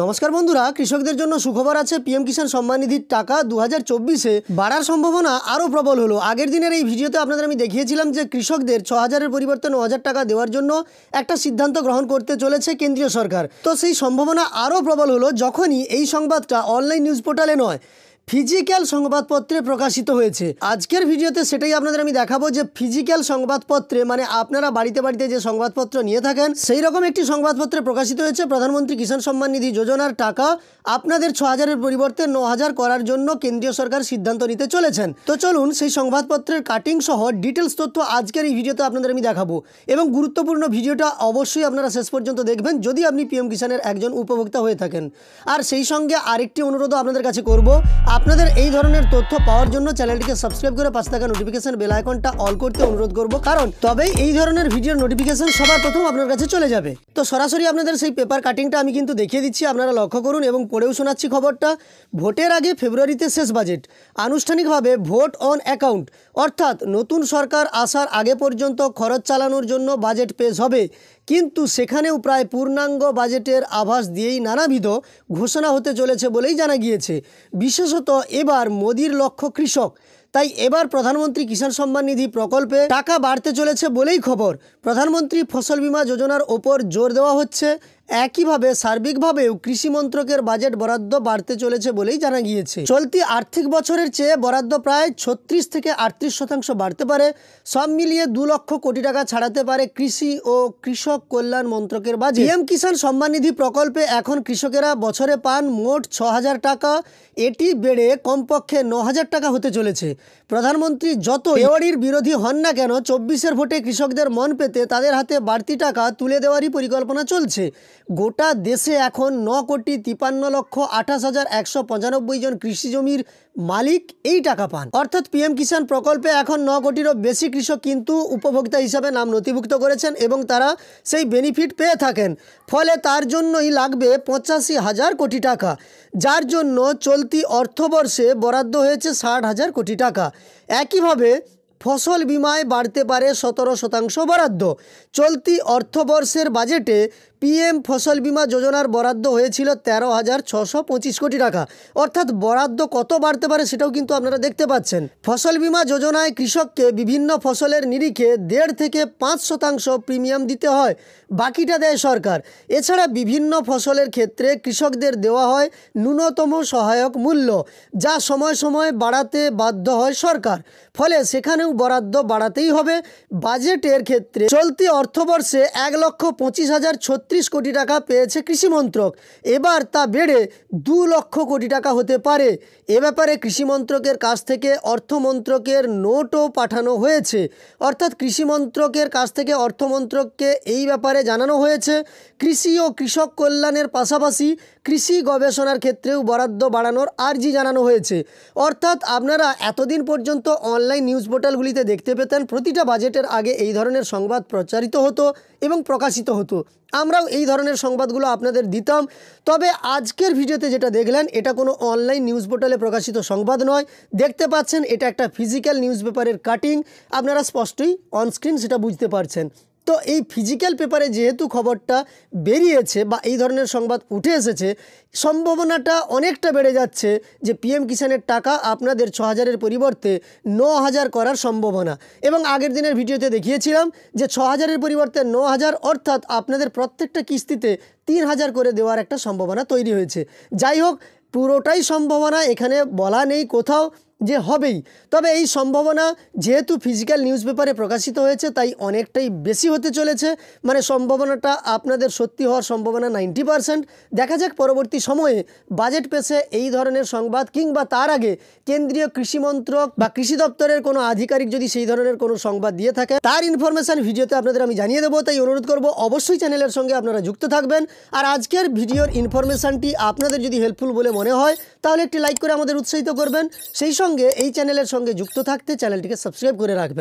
নমস্কার বন্ধুরা কৃষকদের জন্য সুখবর আছে পিএম কিষাণ সম্মাননিধির টাকা দু হাজার চব্বিশে বাড়ার সম্ভাবনা আরও প্রবল হলো আগের দিনের এই ভিডিওতে আপনাদের আমি দেখিয়েছিলাম যে কৃষকদের ছ হাজারের পরিবর্তে ন হাজার টাকা দেওয়ার জন্য একটা সিদ্ধান্ত গ্রহণ করতে চলেছে কেন্দ্রীয় সরকার তো সেই সম্ভাবনা আরও প্রবল হলো যখনই এই সংবাদটা অনলাইন নিউজ পোর্টালে নয় ফিজিক্যাল সংবাদপত্রে প্রকাশিত হয়েছে আজকের ভিডিওতে সেটাই আপনাদের আমি দেখাবো যে ফিজিক্যাল সংবাদপত্রে মানে আপনারা বাড়িতে বাড়িতে যে সংবাদপত্র নিয়ে থাকেন সেই রকম একটি সংবাদপত্রে প্রকাশিত হয়েছে প্রধানমন্ত্রী কিষাণ সম্মান নিধি যোজনার টাকা আপনাদের ছ হাজারের পরিবর্তে ন হাজার করার জন্য কেন্দ্রীয় সরকার সিদ্ধান্ত নিতে চলেছেন তো চলুন সেই সংবাদপত্রের কাটিং সহ ডিটেলস তথ্য আজকের এই ভিডিওতে আপনাদের আমি দেখাবো এবং গুরুত্বপূর্ণ ভিডিওটা অবশ্যই আপনারা শেষ পর্যন্ত দেখবেন যদি আপনি পিএম কিষাণের একজন উপভোক্তা হয়ে থাকেন আর সেই সঙ্গে আরেকটি অনুরোধও আপনাদের কাছে করব আপনাদের এই ধরনের তথ্য পাওয়ার জন্য চ্যানেলটিকে সাবস্ক্রাইব করে পাশে থাকা নোটিফিকেশন বেল আইকনটা অল করতে অনুরোধ করব কারণ তবেই এই ধরনের ভিডিওর নোটিফিকেশন সবার প্রথম আপনার কাছে চলে যাবে তো সরাসরি আপনাদের সেই পেপার কাটিংটা আমি কিন্তু দেখিয়ে দিচ্ছি আপনারা লক্ষ্য করুন এবং পড়েও শোনাচ্ছি খবরটা ভোটের আগে ফেব্রুয়ারিতে শেষ বাজেট আনুষ্ঠানিকভাবে ভোট অন অ্যাকাউন্ট অর্থাৎ নতুন সরকার আসার আগে পর্যন্ত খরচ চালানোর জন্য বাজেট পেশ হবে কিন্তু সেখানেও প্রায় পূর্ণাঙ্গ বাজেটের আভাস দিয়েই নানাবিধ ঘোষণা হতে চলেছে বলেই জানা গিয়েছে বিশেষত অন্তত এবার মোদির লক্ষ্য কৃষক তাই এবার প্রধানমন্ত্রী কিষাণ সম্মান নিধি প্রকল্পে টাকা বাড়তে চলেছে বলেই খবর প্রধানমন্ত্রী ফসল বিমা যোজনার ওপর জোর দেওয়া হচ্ছে একইভাবে সার্বিকভাবেও কৃষি মন্ত্রকের বাজেট বরাদ্দ বাড়তে চলেছে বলেই জানা গিয়েছে চলতি আর্থিক বছরের চেয়ে বরাদ্দ প্রায় ছত্রিশ থেকে আটত্রিশ শতাংশ বাড়তে পারে সব মিলিয়ে দু লক্ষ কোটি টাকা ছাড়াতে পারে কৃষি ও কৃষক কল্যাণ মন্ত্রকের বাজেট পিএম কিষাণ সম্মাননিধি প্রকল্পে এখন কৃষকেরা বছরে পান মোট ছ হাজার টাকা এটি বেড়ে কমপক্ষে ন হাজার টাকা হতে চলেছে প্রধানমন্ত্রী যত এওয়ারির বিরোধী হন না কেন চব্বিশের ভোটে কৃষকদের মন পেতে তাদের হাতে বাড়তি টাকা তুলে দেওয়ারই পরিকল্পনা চলছে গোটা দেশে এখন ন কোটি তিপান্ন লক্ষ আঠাশ হাজার একশো পঁচানব্বই জন কৃষি জমির মালিক এই টাকা পান অর্থাৎ পিএম কিষাণ প্রকল্পে এখন ন কোটিরও বেশি কৃষক কিন্তু উপভোক্তা হিসাবে নাম নথিভুক্ত করেছেন এবং তারা সেই বেনিফিট পেয়ে থাকেন ফলে তার জন্যই লাগবে পঁচাশি হাজার কোটি টাকা যার জন্য চলতি অর্থবর্ষে বরাদ্দ হয়েছে ষাট হাজার কোটি টাকা একইভাবে ফসল বিমায় বাড়তে পারে সতেরো শতাংশ বরাদ্দ চলতি অর্থবর্ষের বাজেটে পিএম ফসল বিমা যোজনার বরাদ্দ হয়েছিল তেরো হাজার ছশো পঁচিশ কোটি টাকা অর্থাৎ বরাদ্দ কত বাড়তে পারে সেটাও কিন্তু আপনারা দেখতে পাচ্ছেন ফসল বিমা যোজনায় কৃষককে বিভিন্ন ফসলের নিরিখে দেড় থেকে পাঁচ শতাংশ প্রিমিয়াম দিতে হয় বাকিটা দেয় সরকার এছাড়া বিভিন্ন ফসলের ক্ষেত্রে কৃষকদের দেওয়া হয় ন্যূনতম সহায়ক মূল্য যা সময় সময় বাড়াতে বাধ্য হয় সরকার ফলে সেখানেও বরাদ্দ বাড়াতেই হবে বাজেটের ক্ষেত্রে চলতি অর্থবর্ষে এক লক্ষ পঁচিশ হাজার ছত্রিশ কোটি টাকা পেয়েছে কৃষিমন্ত্রক এবার তা বেড়ে দু লক্ষ কোটি টাকা হতে পারে এ ব্যাপারে কৃষিমন্ত্রকের কাছ থেকে অর্থমন্ত্রকের নোটও পাঠানো হয়েছে অর্থাৎ কৃষিমন্ত্রকের কাছ থেকে অর্থমন্ত্রককে এই ব্যাপারে জানানো হয়েছে কৃষি ও কৃষক কল্যাণের পাশাপাশি কৃষি গবেষণার ক্ষেত্রেও বরাদ্দ বাড়ানোর আর্জি জানানো হয়েছে অর্থাৎ আপনারা এতদিন পর্যন্ত অনলাইন নিউজ পোর্টাল বাংলাগুলিতে দেখতে পেতেন প্রতিটা বাজেটের আগে এই ধরনের সংবাদ প্রচারিত হতো এবং প্রকাশিত হতো আমরাও এই ধরনের সংবাদগুলো আপনাদের দিতাম তবে আজকের ভিডিওতে যেটা দেখলেন এটা কোনো অনলাইন নিউজ পোর্টালে প্রকাশিত সংবাদ নয় দেখতে পাচ্ছেন এটা একটা ফিজিক্যাল নিউজ পেপারের কাটিং আপনারা স্পষ্টই অনস্ক্রিন সেটা বুঝতে পারছেন তো এই ফিজিক্যাল পেপারে যেহেতু খবরটা বেরিয়েছে বা এই ধরনের সংবাদ উঠে এসেছে সম্ভাবনাটা অনেকটা বেড়ে যাচ্ছে যে পিএম কিষানের টাকা আপনাদের ছ হাজারের পরিবর্তে ন হাজার করার সম্ভাবনা এবং আগের দিনের ভিডিওতে দেখিয়েছিলাম যে ছ হাজারের পরিবর্তে ন হাজার অর্থাৎ আপনাদের প্রত্যেকটা কিস্তিতে তিন হাজার করে দেওয়ার একটা সম্ভাবনা তৈরি হয়েছে যাই হোক পুরোটাই সম্ভাবনা এখানে বলা নেই কোথাও যে হবেই তবে এই সম্ভাবনা যেহেতু ফিজিক্যাল নিউজ পেপারে প্রকাশিত হয়েছে তাই অনেকটাই বেশি হতে চলেছে মানে সম্ভাবনাটা আপনাদের সত্যি হওয়ার সম্ভাবনা নাইনটি পারসেন্ট দেখা যাক পরবর্তী সময়ে বাজেট পেশে এই ধরনের সংবাদ কিংবা তার আগে কেন্দ্রীয় কৃষি মন্ত্রক বা কৃষি দপ্তরের কোনো আধিকারিক যদি সেই ধরনের কোনো সংবাদ দিয়ে থাকে তার ইনফরমেশান ভিডিওতে আপনাদের আমি জানিয়ে দেবো তাই অনুরোধ করব অবশ্যই চ্যানেলের সঙ্গে আপনারা যুক্ত থাকবেন আর আজকের ভিডিওর ইনফরমেশানটি আপনাদের যদি হেল্পফুল বলে মনে হয় তাহলে একটি লাইক করে আমাদের উৎসাহিত করবেন সেই সঙ্গে সঙ্গে এই চ্যানেলের সঙ্গে যুক্ত থাকতে চ্যানেলটিকে সাবস্ক্রাইব করে রাখবেন